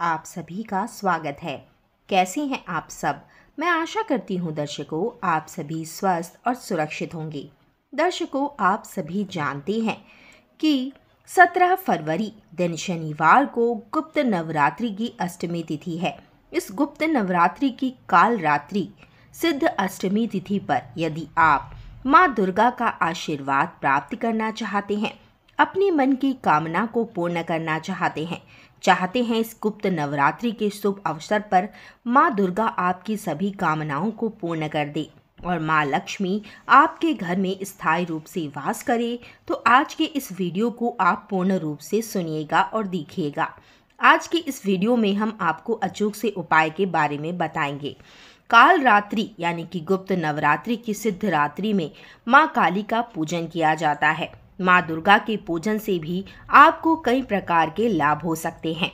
आप सभी का स्वागत है कैसे हैं आप सब मैं आशा करती हूं दर्शकों आप सभी स्वस्थ और सुरक्षित होंगे दर्शकों आप सभी जानते हैं कि 17 फरवरी दिन शनिवार को गुप्त नवरात्रि की अष्टमी तिथि है इस गुप्त नवरात्रि की काल रात्रि सिद्ध अष्टमी तिथि पर यदि आप माँ दुर्गा का आशीर्वाद प्राप्त करना चाहते हैं अपने मन की कामना को पूर्ण करना चाहते हैं चाहते हैं इस गुप्त नवरात्रि के शुभ अवसर पर माँ दुर्गा आपकी सभी कामनाओं को पूर्ण कर दे और माँ लक्ष्मी आपके घर में स्थायी रूप से वास करे तो आज के इस वीडियो को आप पूर्ण रूप से सुनिएगा और देखिएगा आज के इस वीडियो में हम आपको अचूक से उपाय के बारे में बताएंगे काल रात्रि यानी कि गुप्त नवरात्रि की सिद्ध रात्रि में माँ काली का पूजन किया जाता है माँ दुर्गा के पूजन से भी आपको कई प्रकार के लाभ हो सकते हैं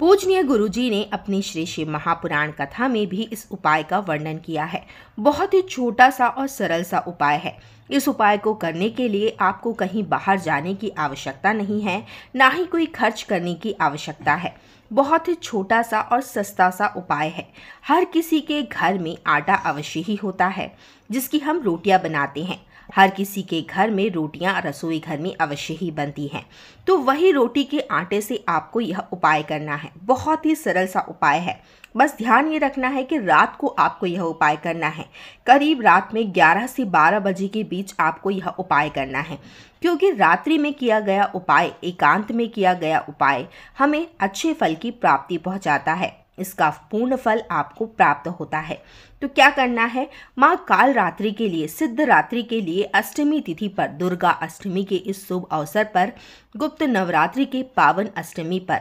पूजनीय गुरुजी ने अपनी श्री शिव महापुराण कथा में भी इस उपाय का वर्णन किया है बहुत ही छोटा सा और सरल सा उपाय है इस उपाय को करने के लिए आपको कहीं बाहर जाने की आवश्यकता नहीं है ना ही कोई खर्च करने की आवश्यकता है बहुत ही छोटा सा और सस्ता सा उपाय है हर किसी के घर में आटा अवश्य ही होता है जिसकी हम रोटियां बनाते हैं हर किसी के घर में रोटियां रसोई घर में अवश्य ही बनती हैं तो वही रोटी के आटे से आपको यह उपाय करना है बहुत ही सरल सा उपाय है बस ध्यान ये रखना है कि रात को आपको यह उपाय करना है करीब रात में 11 से 12 बजे के बीच आपको यह उपाय करना है क्योंकि रात्रि में किया गया उपाय एकांत में किया गया उपाय हमें अच्छे फल की प्राप्ति पहुँचाता है इसका पूर्ण फल आपको प्राप्त होता है तो क्या करना है माँ काल रात्रि के लिए सिद्ध रात्रि के लिए अष्टमी तिथि पर दुर्गा अष्टमी के इस शुभ अवसर पर गुप्त नवरात्रि के पावन अष्टमी पर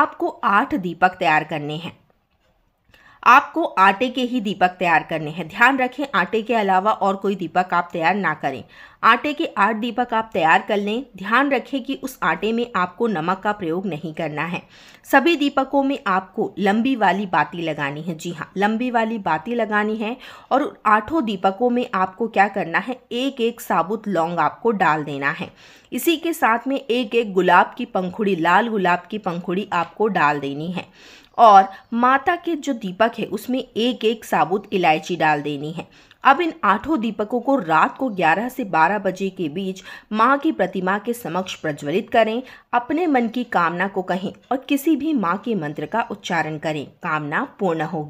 आपको आठ दीपक तैयार करने हैं आपको आटे के ही दीपक तैयार करने हैं ध्यान रखें आटे के अलावा और कोई दीपक आप तैयार ना करें आटे के आठ दीपक आप तैयार कर लें ध्यान रखें कि उस आटे में आपको नमक का प्रयोग नहीं करना है सभी दीपकों में आपको लंबी वाली बाती लगानी है जी हाँ लंबी वाली बाती लगानी है और आठों दीपकों में आपको क्या करना है एक एक साबुत लौंग आपको डाल देना है इसी के साथ में एक एक गुलाब की पंखुड़ी लाल गुलाब की पंखुड़ी आपको डाल देनी है और माता के जो दीपक है उसमें एक एक साबुत इलायची डाल देनी है अब इन आठों दीपकों को रात को 11 से 12 बजे के बीच माँ की प्रतिमा के समक्ष प्रज्वलित करें अपने मन की कामना को कहें और किसी भी माँ के मंत्र का उच्चारण करें कामना पूर्ण होगी